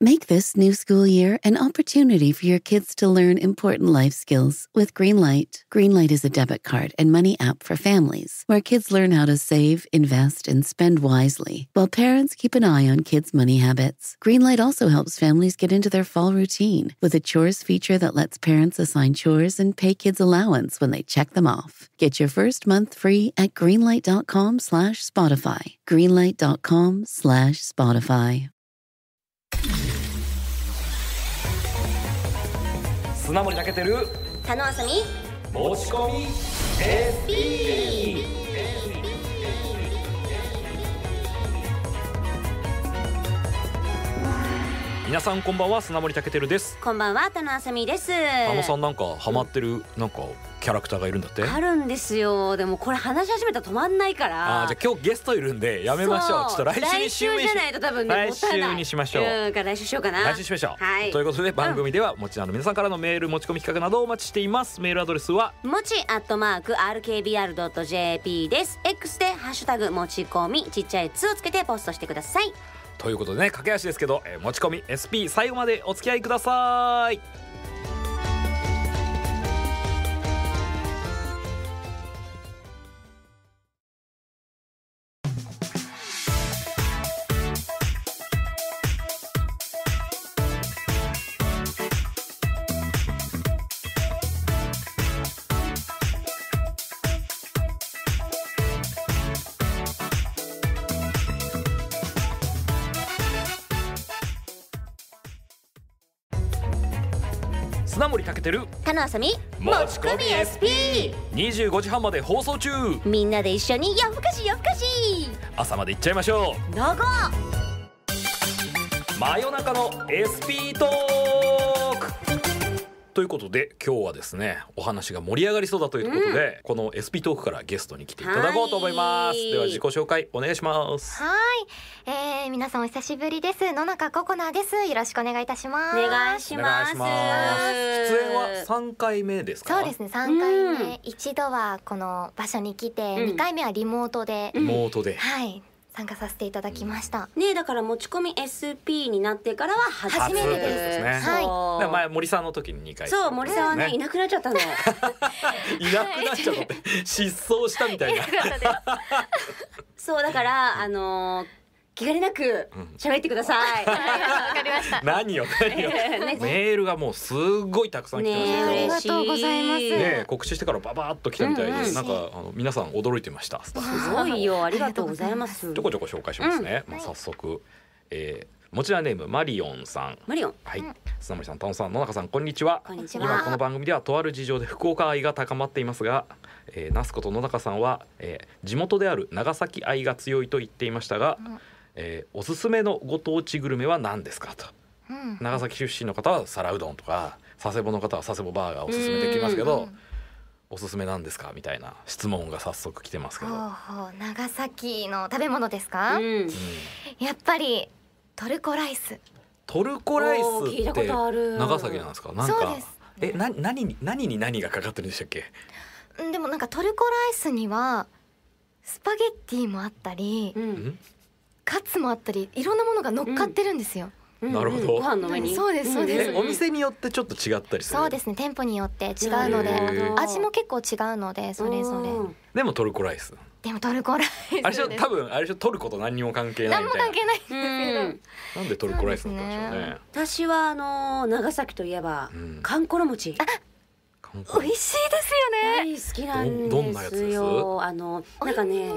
Make this new school year an opportunity for your kids to learn important life skills with Greenlight. Greenlight is a debit card and money app for families where kids learn how to save, invest, and spend wisely, while parents keep an eye on kids' money habits. Greenlight also helps families get into their fall routine with a chores feature that lets parents assign chores and pay kids allowance when they check them off. Get your first month free at greenlight.com/spotify. slash greenlight.com/spotify slash 砂森泣けてる佐野あさみ持ち込み SP 皆さんこんばんは砂森たけてるですこんばんは田野あさみですあのさんなんかハマってる、なんかキャラクターがいるんだってあるんですよでもこれ話し始めたら止まんないからあじゃあ今日ゲストいるんでやめましょうちょっと来週に来週じゃないと多分ね来週にしましょううん来週しようかな来週しましょう、はい、ということで番組では、うん、持ちの皆さんからのメール持ち込み企画などお待ちしていますメールアドレスはもちアットマーク RKBR.jp です X でハッシュタグ持ち込みちっちゃい「つ」をつけてポストしてくださいということでね駆け足ですけど、えー、持ち込み SP 最後までお付き合いください砂森けてる田野あさみ持ち込み SP25 時半まで放送中みんなで一緒に夜更かし夜更かし朝まで行っちゃいましょうどう真夜中の SP トーということで今日はですねお話が盛り上がりそうだということで、うん、この SP トークからゲストに来ていただこうと思いますでは自己紹介お願いしますはい、えー、皆さんお久しぶりです野中ココナですよろしくお願いいたしますお願いします出演は三回目ですかそうですね三回目、うん、一度はこの場所に来て、二回目はリモートでリモートではい参加させていただきました、うん、ねだから持ち込み SP になってからは初めてですね、はい、前森さんの時に2回、ね、そう森さんはねいなくなっちゃったの いなくなっちゃった失踪したみたいな そうだからあのー気兼ねなく喋ってください。わ、かりました。何を何を、メールがもうすごいたくさん来てましたありがとうございます。ね告知してからババっと来たみたいです。なんかあの皆さん驚いてました。すごいよありがとうございます。ちょこちょこ紹介しますね。まあ早速。えーもちネームマリオンさん。マリオン。はい。砂森さん、タオさん、野中さん、こんにちは。こんにちは。今この番組ではとある事情で福岡愛が高まっていますが、えー、ナスコと野中さんは、えー、地元である長崎愛が強いと言っていましたが、うえー、おすすめのご当地グルメは何ですかと、うん、長崎出身の方は皿うどんとか佐世保の方は佐世保バーガーおすすめできますけど、おすすめなんですかみたいな質問が早速来てますけど長崎の食べ物ですか、うん、やっぱりトルコライストルコライスって長崎なんですかなんか、ね、えな何に何に何がかかってるんでしたっけでもなんかトルコライスにはスパゲッティもあったり、うん、カツもあったりいろんなものが乗っかってるんですよ。なるほど。ご飯の上に。そうですそうです。お店によってちょっと違ったりそうですね。店舗によって違うので、味も結構違うのでそれぞれ。でもトルコライス。でもトルコライス。あれしょ多分あれしょトルコと何にも関係ないみたいな。何も関係ないですけど。なんでトルコライスなんでしょうね。私はあの長崎といえば、かんころ餅。美味しいですよね。大好きなんです。よ。あのなんかねね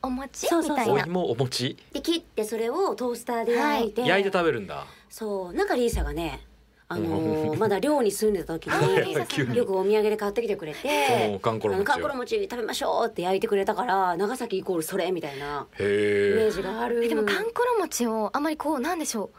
お餅みたいな。お芋お餅。で切ってそれをトースターで焼いて、焼いて食べるんだ。そうなんかリーサがねあのまだ寮に住んでた時に よくお土産で買ってきてくれて「かんころ餅食べましょう」って焼いてくれたから長崎イコールそれみたいなイメージがあるでもかんころ餅をあんまりこうなんでしょう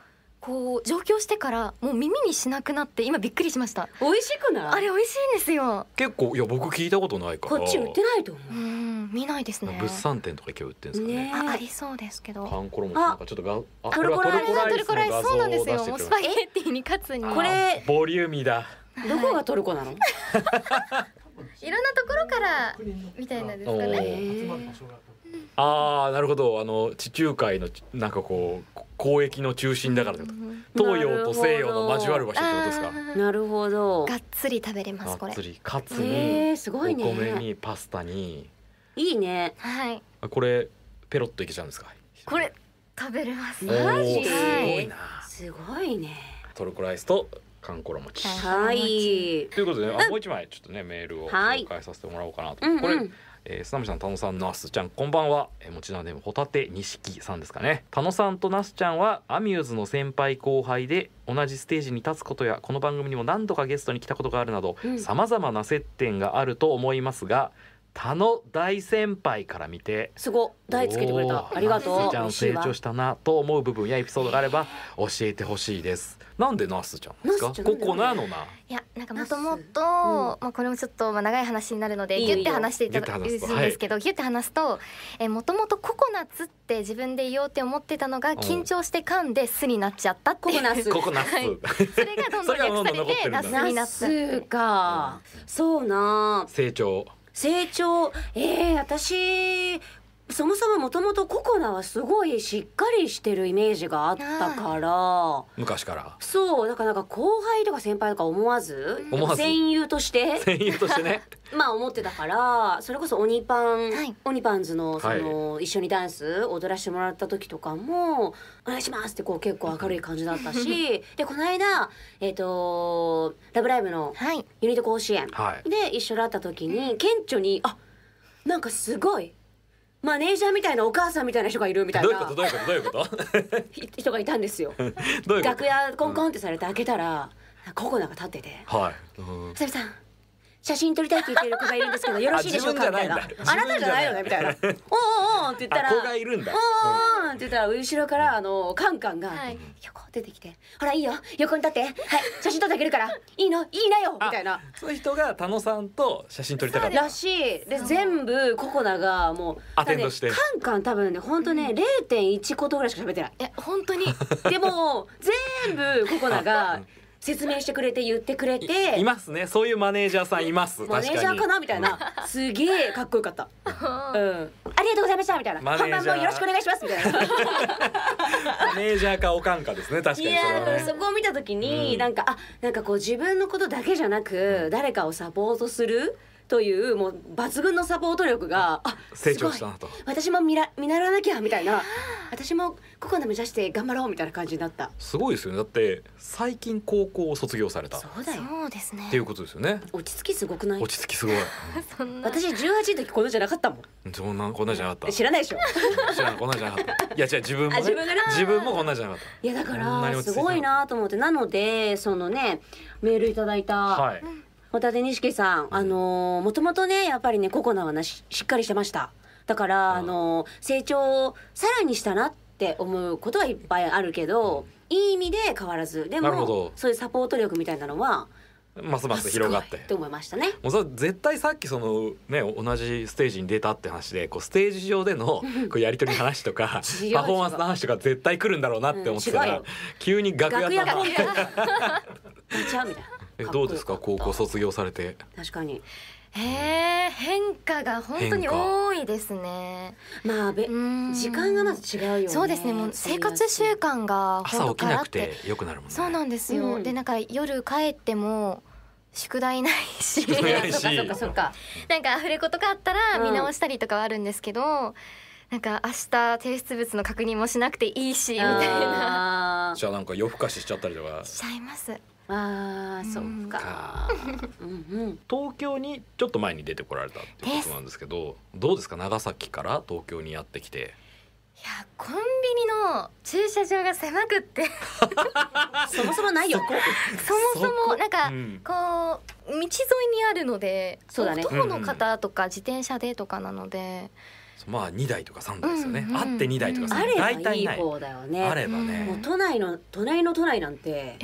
こう上京してからもう耳にしなくなって今びっくりしました美味しくないあれ美味しいんですよ結構いや僕聞いたことないからこっち売ってないと思うう見ないですね物産展とか今日売ってんですかねあありそうですけどカンコロもなんかちょっとがあトルコライストルコライスそうなんですよもうスパゲッティに勝つにこれボリューミーだどこがトルコなの いろんなところからみたいなんですかねああなるほどあの地中海のなんかこう交易の中心だから東洋と西洋の交わる場所ってことですかなるほどがっつり食べれますこれがっつりカツにお米にパスタにいいねはいこれペロッといけちゃうんですかこれ食べれますマジすごいなすごいねトルコライスとかんころ餅。はい。ということで、ね、あ、もう一枚ちょっとねメールを紹介させてもらおうかなと。はい、これ、うえー、な見さん、田野さん、ナスちゃん、こんばんは。えー、持ち名でもホタテ錦さんですかね。田野さんとナスちゃんはアミューズの先輩後輩で同じステージに立つことやこの番組にも何度かゲストに来たことがあるなどさまざまな接点があると思いますが他の大先輩から見てすご大つけてくれたありがとうナスちゃん成長したなと思う部分やエピソードがあれば教えてほしいですなんでナスちゃんですかここなのないやなんかもともと、まあこれもちょっとまあ長い話になるのでギュって話していただくんですけどギュって話すとえもともとココナッツって自分で言おうって思ってたのが緊張して噛んで酢になっちゃったココナツココナッツそれがどんどん略されてナスになったそうな成長成長えー、私そもそももともとココナはすごいしっかりしてるイメージがあったから昔からそうだからなんか後輩とか先輩とか思わず思わず戦友として 戦友としてね まあ思ってたからそれこそ鬼パン、はい、鬼パンズのその、一緒にダンス踊らせてもらった時とかも「お願いします」ってこう結構明るい感じだったし でこの間えっ、ー、と「ラブライブ!」のユニット甲子園で一緒だった時に、はい、顕著にあなんかすごいマネージャーみたいなお母さんみたいな人がいるみたいなどういうことどういうことどういうこと 人がいたんですよ 楽屋コンコンってされて開けたら、うん、ココナが立ってて「はい、うん、さん写真撮りたいって言ってる子がいるんですけどよろしいでしょうかみたいな「あなたじゃないよね」みたいな「おーおおって言ったら「おーおおって言ったら後ろからあのカンカンが横出てきて「ほらいいよ横に立ってはい写真撮ってあげるからいいのいいなよ」みたいなそういう人が田野さんと写真撮りたかったらしいで全部ココナがもうアテンドしてカンカン多分ね本当ね零点一言ぐらいしか喋ってないえ本当にでも全部ココナが 説明してくれて言ってくれていますねそういうマネージャーさんいますマネージャーかなみたいな、すげえかっこよかった、うん、ありがとうございましたみたいな本番もよろしくお願いしますみたいなマネージャーかおかんかですね確かに、ね、いやだからそこを見た時に、うん、なんかあなんかこう自分のことだけじゃなく誰かをサポートする、というもう抜群のサポート力があ成長したなと私も見ら見習わなきゃみたいな私もここで目指して頑張ろうみたいな感じになったすごいですよねだって最近高校を卒業されたそうだよっていうことですよね落ち着きすごくない落ち着きすごい、うん、私18の時こんなじゃなかったもんそんなこんなじゃなかった知らないでしょ知らないこんなじゃなかったいや違う自分も、ね、自分もこんなじゃなかったいやだからすごいなと思ってなのでそのねメールいただいた、はいホタテ錦さん、あのー、もともとね、やっぱりね、ココナはなししっかりしてました。だから、あのー、成長をさらにしたなって思うことはいっぱいあるけど、いい意味で変わらず。でも、そういうサポート力みたいなのは、ますます広がって。って思いましたね。もうそ絶対さっきそのね同じステージに出たって話でこうステージ上での こうやり取りの話とか パフォーマンスの話とか絶対来るんだろうなって思ってたら、うん、急に楽屋とか。楽っガゃうみたいな。えどうですか高校卒業されて確かにへえ変化が本当に多いですね。まあべ時間がまず違うよね。そうですね。もう生活習慣が朝起きなくてよくなるもんね。そうなんですよ。うん、でなんか夜帰っても宿題ないし、そかそっかそっか。なんかアフレコとかあったら見直したりとかはあるんですけど、うん、なんか明日提出物の確認もしなくていいしみたいな。じゃあなんか夜更かししちゃったりとか。しちゃいます。ああ、そうか。うんうん、東京にちょっと前に出てこられたってことなんですけど、どうですか長崎から東京にやってきて。いやコンビニの駐車場が狭くって そもそもないよそもそもなんか、こう道沿いにあるのでそうだ、ね、徒歩の方とか自転車でとかなので。うんうん、まあ2台とか3台ですよね、うんうん、あって2台とか3台、うん、いい方だよねあればね、もう都内の隣の都内なんて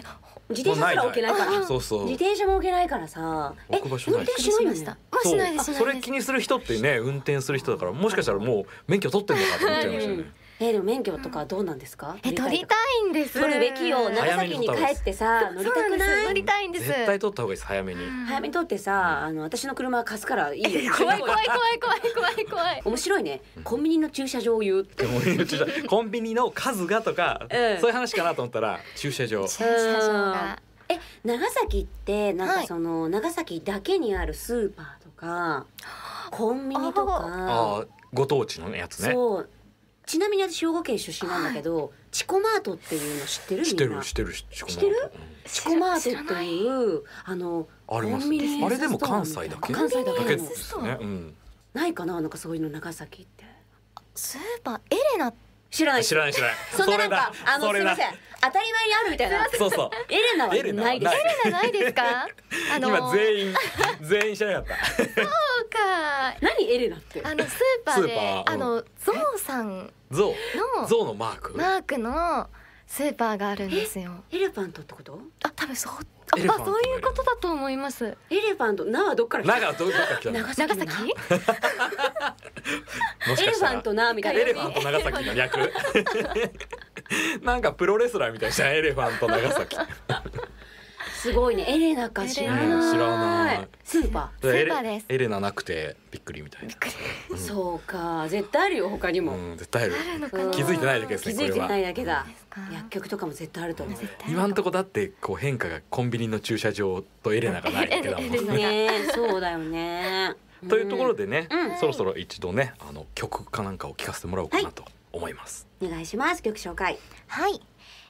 自転車すら置けないからそうそう自転車も置けないからさえ運転しないよねもしないですそれ気にする人ってね運転する人だからもしかしたらもう免許取ってんのかと思っちゃいましたねえでも免許とかどうなんですか、え取りたいんです取るべきよ長崎に帰ってさ乗りたくない乗りたいんです絶対取った方がいいです早めに、早めに取ってさあの私の車貸すからいい 怖い怖い 怖い怖い怖い怖い面白いねコンビニの駐車場を言うコンビニの駐車 コンビニの数がとか、そういう話かなと思ったら駐車場駐車場がえ長崎ってなんかその、長崎だけにあるスーパーとかコンビニとかご当地のやつねそうちなみに私兵庫県出身なんだけど、はい、チコマートっていうの知ってる知ってる知ってる知ってるチコマートっていうあのありますねあれでも関西だけ関西だけですね、うん、ないかななんかそういうの長崎ってスーパーエレナ知らない知らない知らないそれななんかあのすみません当たり前にあるみたいなそうそうエレナはないですエレナないですか あのー、今全員全員知らなかったそうか何エレナってあのスーパーでー、うん、あのゾウさんゾウのゾウのマークマークのスーパーがあるんですよエレファントってことあ多分そうあ、そういうことだと思います。エレファント、なはどっから来た。なはどっから来た。長崎。長 崎エレファントなみたいな。エレファント長崎の略。なんかプロレスラーみたいじゃんエレファント長崎すごいねエレナか知らない知らないスーパースーパーですエレナなくてびっくりみたいな、うん、そうか絶対あるよ他にも、うん、絶対ある気づいてないだけですね気づいてないだけだ薬局とかも絶対あると思う今んとこだってこう変化がコンビニの駐車場とエレナがないだけだもんねそうだよねというところでね、うん、そろそろ一度ねあの曲かなんかを聞かせてもらおうかなと思います、はいお願いします曲紹介はい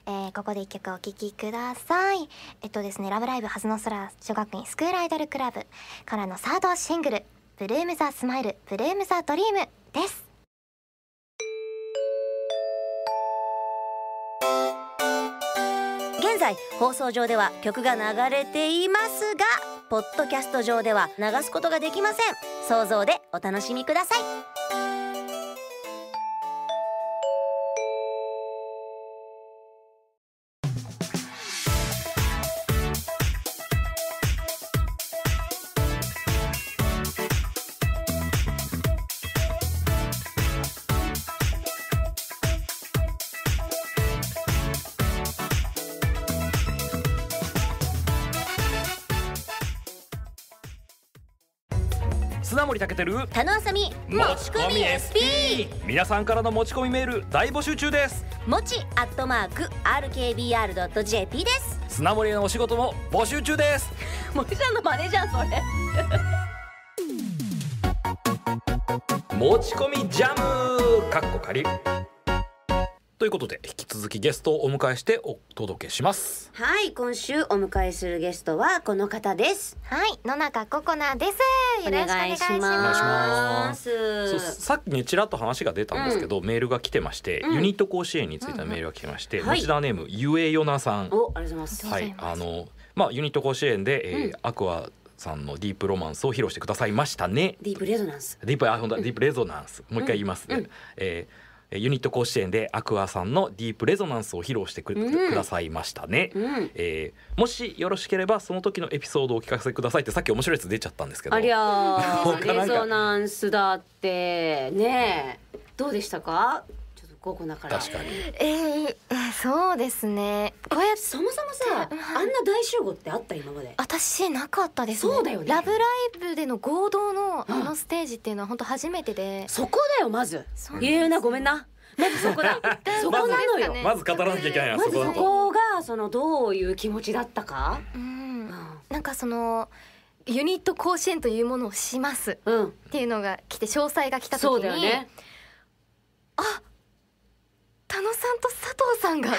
えー、ここで一曲お聴きください。えっとですね、ラブライブはずの空小学院スクールアイドルクラブからのサードシングル、ブルームザスマイル、ブルームザドリームです。現在放送上では曲が流れていますがポッドキャスト上では流すことができません想像でお楽しみくださいてる田野あさみ持ち込み SP 皆さんからの持ち込みメール大募集中です持ちアットマーク RKBR.jp です砂森のお仕事も募集中です 森ちゃんのマネージャーそれ持 ち込みジャムかっこ仮ということで引き続きゲストをお迎えしてお届けしますはい今週お迎えするゲストはこの方ですはい野中ココナですお願いしますさっきねちらっと話が出たんですけど、うん、メールが来てまして、うん、ユニット甲子園についてのメールが来てまして、うんうん、持田ネーム、はい、ゆえよなさんおありがとうございますはいあのまあユニット甲子園で、えー、うん、アクアさんのディープロマンスを披露してくださいましたね。ディープレゾナンス。ディープあ本当ディープレゾナンス。もう一回言いますね。うんうん、えーユニット甲子園でアクアさんのディープレゾナンスを披露してく,、ださいましたね、うん、えー、もしよろしければその時のエピソードをお聞かせくださいってさっき面白いやつ出ちゃったんですけどありゃレゾナンスだってねどうでしたか午後だから確かにえー、えそうですねこうやそもそもさ、あんな大集合ってあった今まで私なかったです、ね、そうだよねラブライブでの合同のあのステージっていうのは本当初めてで、そこだよまず言うなごめんなまずそこだ そこなのよ、まず、語らなきゃいけないまずそこがそのどういう気持ちだったか、うん、なんかそのユニット甲子園というものをしますっていうのが来て詳細が来た時に、うよね、あ田野さんと佐藤さんがっ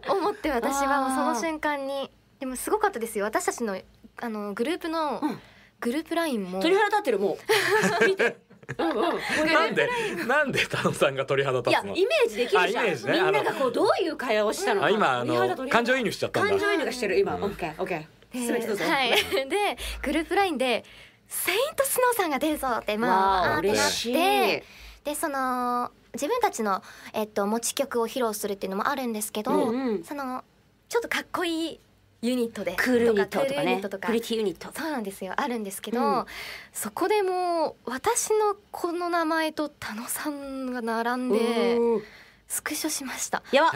て思って私はもうその瞬間にでもすごかったですよ私たちのあのグループの、グループラインも鳥肌立ってるもう見てうんうん、なんでなんで田野さんが鳥肌立つのいやイメージできるじゃん、ね、みんながこうどういう会話をしたのか今あの感情移入しちゃった感情移入がしてる今、うん、オッケーオッケー全てどうぞ、はい、でグループラインで「セイントスノーさんが出るぞ」ってまああっててでその自分たちの、えっと、持ち曲を披露するっていうのもあるんですけど、うんうん、そのちょっとかっこいいユニットでクールユニットとかねプリティユニットそうなんですよあるんですけど、うん、そこでも私のこの名前と田野さんが並んで。スクショしました。やば。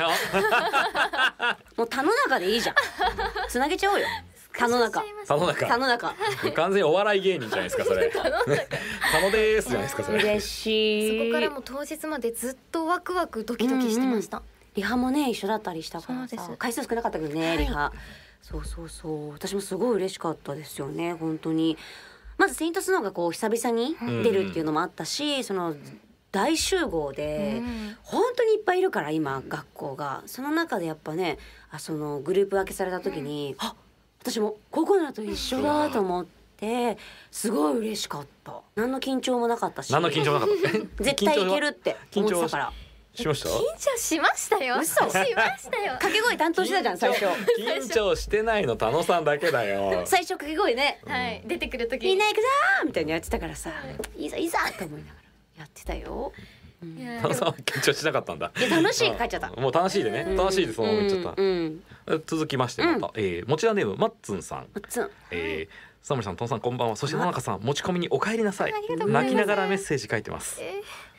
もう田野中でいいじゃん。つなげちゃおうよ。田の中田の中田野中完全にお笑い芸人じゃないですかそれ田のですじゃないですかそれ嬉しいそこからも当日までずっとワクワクドキドキしてました、リハもね一緒だったりしたからさ回数少なかったけどね、リハそうそうそう私もすごい嬉しかったですよね本当にまず「セイントスノー」がこう久々に出るっていうのもあったし、その大集合で、本当にいっぱいいるから今学校がその中でやっぱねあそのグループ分けされた時に「うん、あっ私もココナと一緒だと思って。すごい嬉しかった。何の緊張もなかったし。何の緊張もなかった。絶対いけるって思ってたから。しました緊張しましたよ嘘しましたよ掛け声担当してたじゃん最初緊張してないの田野さんだけだよ最初掛け声ね、はい、出てくる時みんな行くぞみたいにやってたからさ、い、いいざいいと思いながらやってたよ緊張しなかったんだ。楽しいちゃった。もう楽しいでね、楽しいでそのまま言っちゃった。続きましてまた、えー、ち田ネームマッツンさん。マッツン。えーサムさん、トンさん、こんばんは。そして、野中さん、持ち込みにお帰りなさい。泣きながらメッセージ書いてます。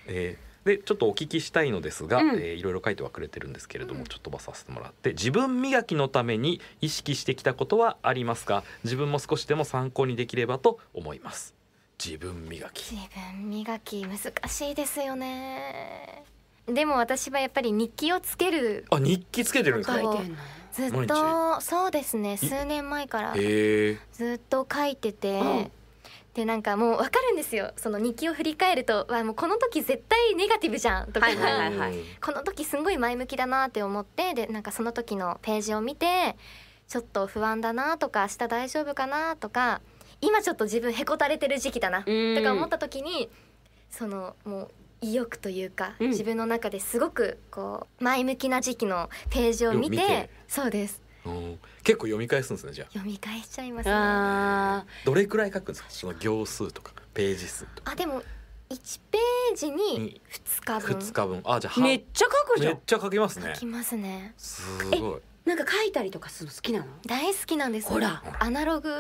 えー、でちょっとお聞きしたいのですが、うん、えー、いろいろ書いてはくれてるんですけれども、うん、ちょっと飛ばさせてもらって自分磨きのために意識してきたことはありますか自分も少しでも参考にできればと思います自分磨き自分磨き難しいですよねでも私はやっぱり日記をつけるあ日記つけてるんですかずっとそうですね数年前からずっと書いてて、でなんかもう分かるんですよその日記を振り返ると「わもうこの時絶対ネガティブじゃん」とか、はいはいはい、この時すごい前向きだなって思ってでなんかその時のページを見てちょっと不安だなとか明日大丈夫かなとか今ちょっと自分へこたれてる時期だな、とか思った時にそのもう意欲というか、うん、自分の中ですごくこう前向きな時期のページを見てそうです結構読み返すんですねじゃあ読み返しちゃいますねどれくらい書くんですかその行数とかページ数あでも1ページに2日分2日分あじゃあめっちゃ書くじゃんめっちゃ書きますね書きますねすごいなんか書いたりとかするの好きなの大好きなんですほらアナログ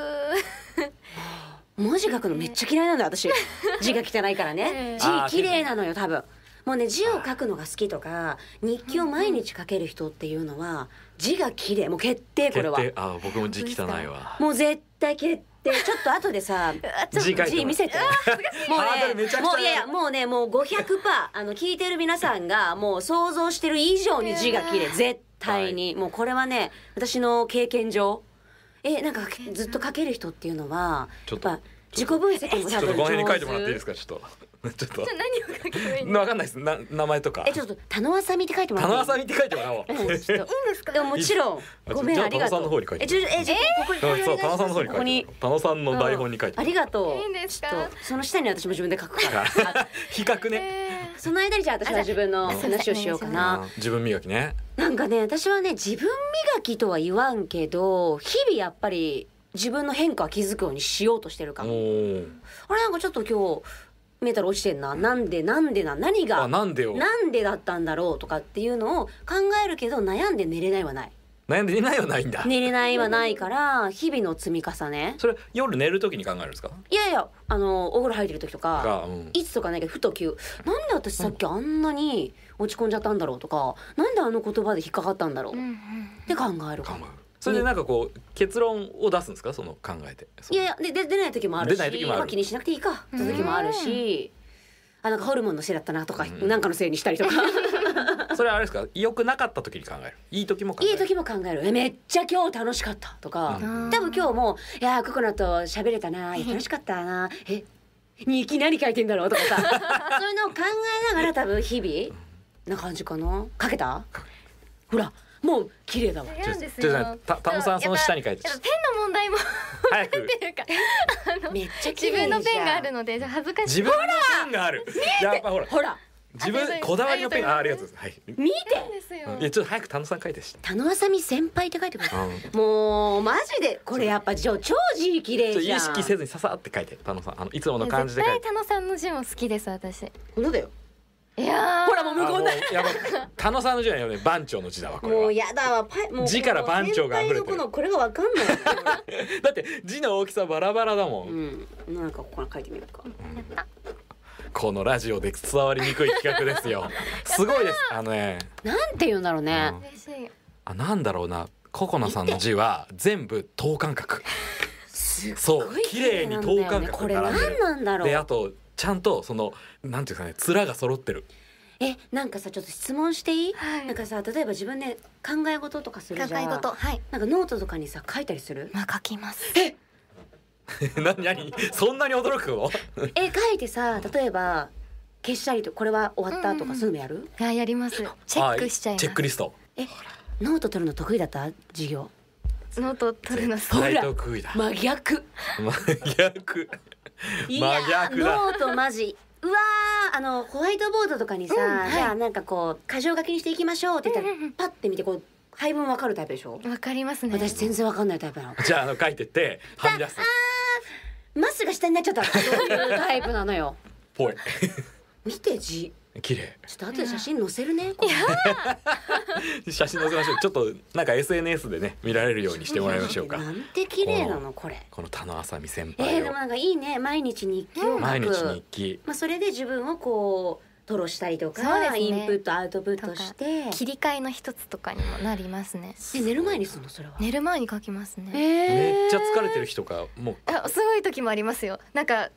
文字書くのめっちゃ嫌いなんだ私 字が汚いからね字綺麗なのよ多分もうね字を書くのが好きとか日記を毎日書ける人っていうのは字が綺麗もう決定これはあ僕も字汚いわもう絶対決定ちょっと後でさ 字見せてもうねもういやいやもうねもう500パーあの聞いてる皆さんがもう想像してる以上に字が綺麗絶対対に、はい、もうこれはね私の経験上えなんかずっと書ける人っていうのはちやっぱ自己分析もちょっとごの辺に書いてもらっていいですかちょっと。ちょっと。何を書けばいいわかんないです。な名前とか。えちょっと田野あさみって書いてもらおう。田野あさみって書いてもらおう。うん、いいんですか。でももちろん。ごめんありがとう。田野さんの方に書いて。えちょえじゃここに。そう田野さんの方に書いて。田野さんの台本に書いて。ありがとう。いいんですか。その下に私も自分で書くから。比較ね。その間にじゃあ私は自分の話をしようかな。自分磨きね。なんかね私はね自分磨きとは言わんけど日々やっぱり自分の変化は気づくようにしようとしてるかも。あれなんかちょっと今日メタル落ちてんななんでなんでな何がなんでだったんだろうとかっていうのを考えるけど悩んで寝れないはない。悩んで寝ないはないんだ寝れないはないから日々の積み重ねそれ夜寝る時に考えるんですかいやいやあのお風呂入ってる時とか、うん、いつとかないけどふと急なんで私さっきあんなに落ち込んじゃったんだろうとか、うん、なんであの言葉で引っかかったんだろう、うん、って考えるかも。それでなんかこう結論を出すんですかその考えていやいやで出ない時もあるし、まあ、気にしなくていいか続時もあるし、あなんかホルモンのせいだったなとか、うんなんかのせいにしたりとか それはあれですか良くなかった時に考えるいい時も考えるいい時も考えるえめっちゃ今日楽しかったとか、うん多分今日もいやここコナと喋れたな楽しかったなえ日記何書いてんだろうとかさ そういうのを考えながら多分日々な感じかなかけたほらもう綺麗だわ。違うんですたタさんその下に書いて。ペンの問題も早く。っていうかあのめっちゃ自分のペンがあるので恥ずかしい。自分のペンがある。やっぱほら。ほら。自分こだわりのペンあありがとうございます。はい。見て。いやちょっと早く田野さん書いてし田野あさみ先輩って書いてください。もうマジでこれやっぱ超超字綺麗じゃん。意識せずにささって書いて。田野さんあのいつもの感じで書いて。絶対田野さんの字も好きです私。そうだよ。いやほらもう無言だやば狩野さんの字はよね番長の字だわこれはもうやだわパイもう字から番長が溢れてるこれがわかんない だって字の大きさバラバラだもん、うん、なんかここ書いてみるかこのラジオで伝わりにくい企画ですよ すごいですあのねなんて言うんだろうね、うん、あなんだろうなココナさんの字は全部等間隔そう綺麗に等間隔これ何なんだろうであとちゃんとそのなんていうかね面が揃ってる。えなんかさちょっと質問していい、はい、なんかさ例えば自分で考え事とかするじゃん考え事はいなんかノートとかにさ書いたりするまあ書きますえ 何何そんなに驚くのえ書いてさ例えば消したりとこれは終わったとかそういうのやる、うんうん、やりますチェックしちゃいますチェックリストえノート取るの得意だった授業のと取るのほら真逆真逆真逆だノートマジうわあのホワイトボードとかにさ、うんはい、じゃあなんかこう箇条書きにしていきましょうって言ったら、うんうん、パッて見てこう配分わかるタイプでしょわかりますね私全然わかんないタイプなのじゃああの書いててはみ出すマスが下になっちゃったそういうタイプなのよ ぽい見て字綺麗ちょっと後で写真載せるね 写真載せましょうちょっとなんか SNS でね見られるようにしてもらいましょうか なんて綺麗なのこれこの田野あさみ先輩えー、なんかいいね毎日日記を毎日日記まあそれで自分をこう吐露したりとか、インプットアウトプットして切り替えの一つとかにもなりますね寝る前にするのそれは寝る前に書きますね、めっちゃ疲れてる日とかもうあすごい時もありますよなんか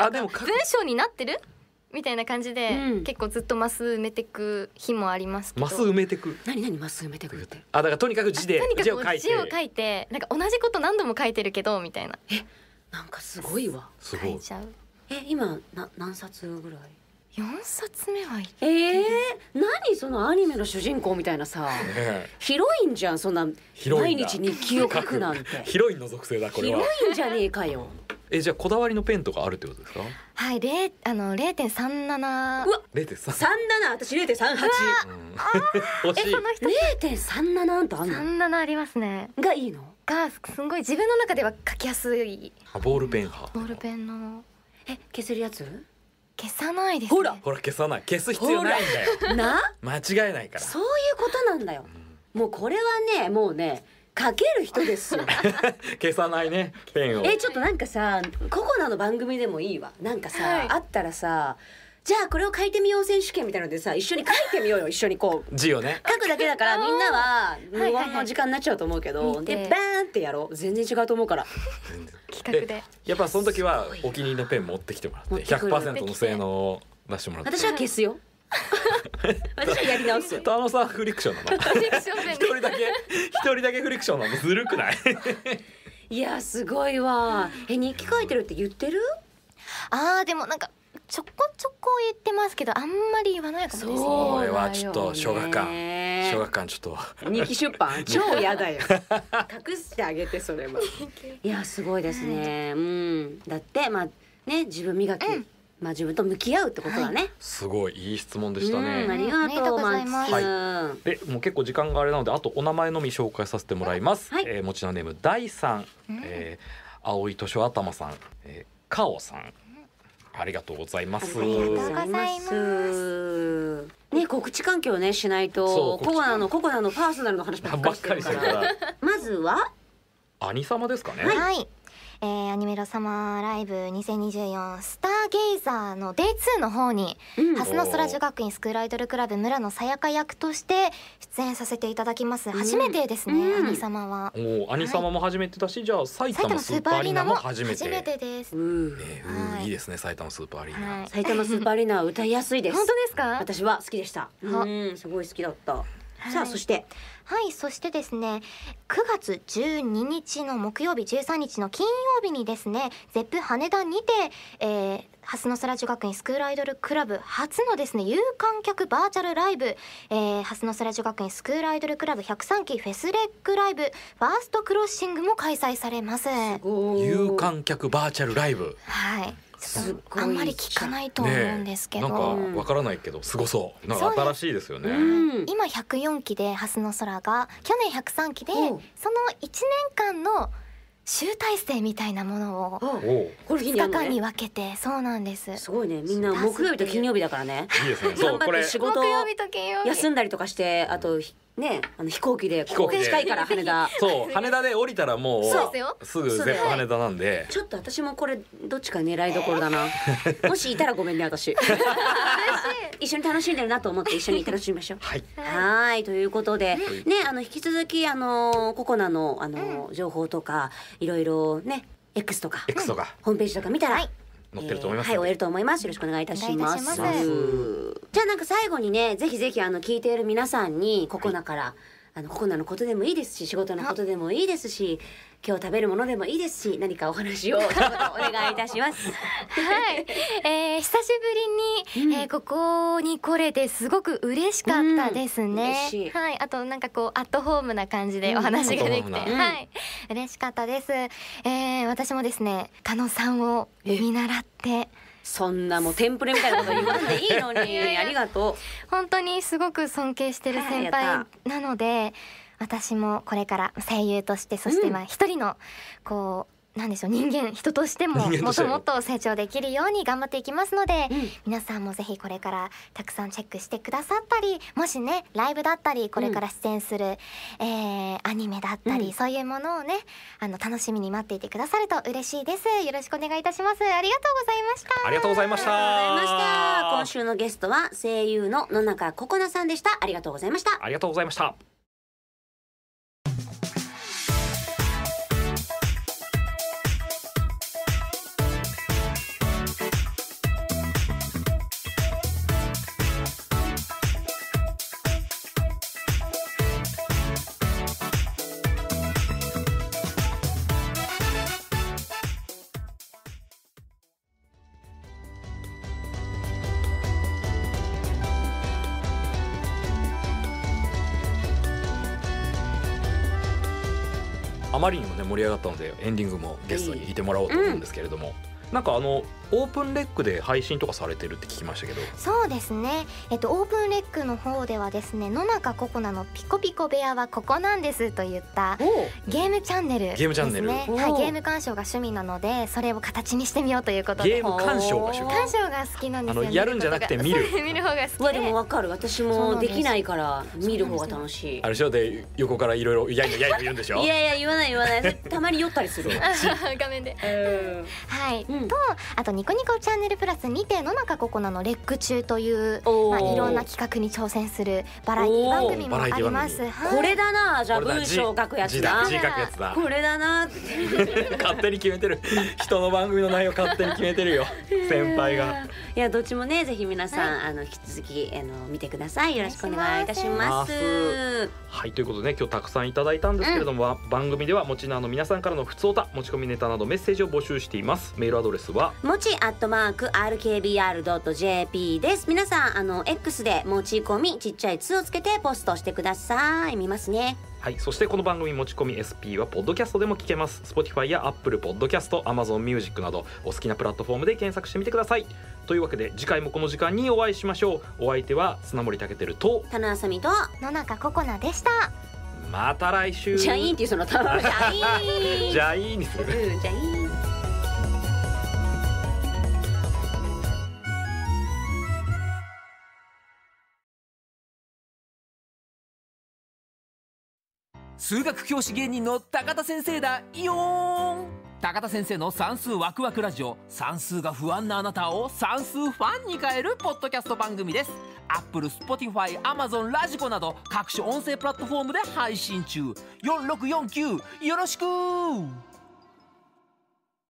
あでも文章になってるみたいな感じで、うん、結構ずっとマス埋めてく日もありますけどマス埋めてく何何マス埋めてくってあだからとにかく字で字を書いて字を書いてなんか同じこと何度も書いてるけどみたいなえなんかすごいわ書いちゃうえ今な何冊ぐらい四冊目はええー、何そのアニメの主人公みたいなさ、ね、ヒロインじゃんそんな毎日日記を書くなんてヒロインの属性だこれはヒロインじゃねえかよえじゃあこだわりのペンとかあるってことですかはい零あの零点三七うわ零点三三七私零点三八え、欲の人。零点三七なんてあるの三七ありますねがいいのがすごい自分の中では書きやすいあ、ボールペン派ボールペンのえ削るやつ消さないです、ね、ほらほら消さない消す必要ないんだよな間違えないからそういうことなんだよ、もうこれはねもうね書ける人ですよ 消さないねペンをえちょっとなんかさココナの番組でもいいわなんかさ、はい、あったらさじゃあこれを書いてみよう選手権みたいなのでさ一緒に書いてみようよ一緒にこう字をね書くだけだからみんなは無音の時間になっちゃうと思うけど、でバーンってやろう全然違うと思うから企画でやっぱその時はお気に入りのペン持ってきてもらって100%の性能を出してもらって私は消すよ私はやり直すよ。田野さんフリクションなの。フリクション一人だけ、一人だけフリクションなの、ずるくない。いやすごいわ。え日記書いてるって言ってる？ああでもなんかちょこちょこ言ってますけどあんまり言わないかもですねそうこれはちょっと小学館、小学館ちょっと。日記出版 超やだよ。隠してあげてそれも。いやすごいですね。うん。だってまあね自分磨き。うんまあ自分と向き合うってことだね。すごいいい質問でしたね。ありがとうございます。はい、でもう結構時間があれなのであとお名前のみ紹介させてもらいます。はい、えー、持ちのネーム第三、えー、青い図書頭さん、えー、カオさん。ありがとうございます。ありがとうございます。ね、告知環境ねしないとココナのココナのパーソナルの話ばっかりしてるから。まずは兄様ですかね。はいえー、アニメロサマーライブ2024スターゲイザーのデイツーの方に、うん、蓮の空女学院スクールアイドルクラブ村野さやか役として出演させていただきます、初めてですね、うん、兄様はおお、兄様も初めてだし、じゃあ埼玉スーパーアリーナも初めてです、えー、はい、いいですね埼玉スーパーアリーナ、はい、埼玉スーパーアリーナ歌いやすいです 本当ですか私は好きでした、うん、すごい好きだったさあそしてはいそしてですね9月12日の木曜日13日の金曜日にですねゼップ羽田にて、えー、蓮の空女学院スクールアイドルクラブ初のですね有観客バーチャルライブ、えー、蓮の空女学院スクールアイドルクラブ103期フェスレックライブファーストクロッシングも開催されます有観客バーチャルライブはいあんまり聞かないと思うんですけど、ね、なんかわからないけどすごそうなんか新しいですよね、うん、今104期で「蓮の空が」去年103期でその1年間の集大成みたいなものを2日間に分けてそうなんですすごいねみんな木曜日と金曜日だからねいいですねそうこれ仕事休んだりとかしてあとね、あの飛行機で飛行機で近いから羽田そう羽田で降りたらもうすぐ絶対羽田なんでちょっと私もこれどっちか狙いどころだな もしいたらごめんね私一緒に楽しんでるなと思って一緒に楽しみましょうはいはいということで、ね、ね、あの引き続きあのココナのあの、うん、情報とかいろいろね X とか X とかホームページとか見たら、はい載ってると思います、えー、はい終えると思いますよろしくお願いいたしますじゃあなんか最後にねぜひぜひあの聞いている皆さんにここなから、はいあのコロナのことでもいいですし仕事のことでもいいですし今日食べるものでもいいですし何かお話をお願いいたします。はい、えー、久しぶりに、うん、えー、ここに来れてすごく嬉しかったですね。うん、いはいあとなんかこうアットホームな感じでお話ができて、うん、はい嬉しかったです。えー、私もですね加野さんを見習って。そんなもうテンプレみたいなこと言わんでいいのにありがとう本当にすごく尊敬してる先輩なので私もこれから声優としてそしてまあ一人のこうなんでしょう人間人としてももっともっと成長できるように頑張っていきますので、うん、皆さんもぜひこれからたくさんチェックしてくださったりもしねライブだったりこれから出演する、うん、えー、アニメだったり、うん、そういうものをねあの楽しみに待っていてくださると嬉しいですよろしくお願いいたしますありがとうございましたありがとうございました今週のゲストは声優の野中ここなさんでしたありがとうございましたありがとうございました盛り上がったのでエンディングもゲストにいてもらおうと思うんですけれども、うん、なんかあのオープンレックで配信とかされてるって聞きましたけどそうですね、えっと、オープンレックの方ではですね「野中ココナのピコピコ部屋はここなんです」と言ったゲームチャンネル、ね、ゲームチャンネル、はい、ゲーム鑑賞が趣味なのでそれを形にしてみようということでゲーム鑑賞が趣味鑑賞が好きなんですよ、ね、やるんじゃなくて見る見る方が好きでもわかる私もできないから見る方が楽しい、ね、あれしょで横からいろいろ「やいやいや」言うんでしょいやいや言わない言わないたまに酔ったりする画面で、え ー、はい、うん、とあとニコニコチャンネルプラスにて野中ココナのレック中というまあいろんな企画に挑戦するバラエティ番組もあります。はい、これだなじゃあ文章書くやつだ。だこれだな 勝手に決めてる。人の番組の内容勝手に決めてるよ 先輩が。いやどっちもねぜひ皆さん、はい、あの引き続きあの見てくださいよろしくお願いいたします。はいということでね今日たくさんいただいたんですけれども、うん、番組では持ちなの皆さんからの普通おた持ち込みネタなどメッセージを募集しています。メールアドレスはもちアットマーク RKBR.jp です。皆さん、あの、X で持ち込み、ちっちゃい2をつけてポストしてください。見ますね。はい、そしてこの番組持ち込み SP はポッドキャストでも聞けます Spotify や Apple Podcast、Amazon Music などお好きなプラットフォームで検索してみてくださいというわけで次回もこの時間にお会いしましょうお相手は砂森武ると棚あさみと野中ココナでしたまた来週じゃいいっていうそのたぶ じゃいいじゃいいにする、うん、じゃいい数学教師芸人の高田先生だよーん高田先生の算数ワクワクラジオ算数が不安なあなたを算数ファンに変えるポッドキャスト番組です Apple、Spotify、Amazon、ラジコなど各種音声プラットフォームで配信中4649よろしく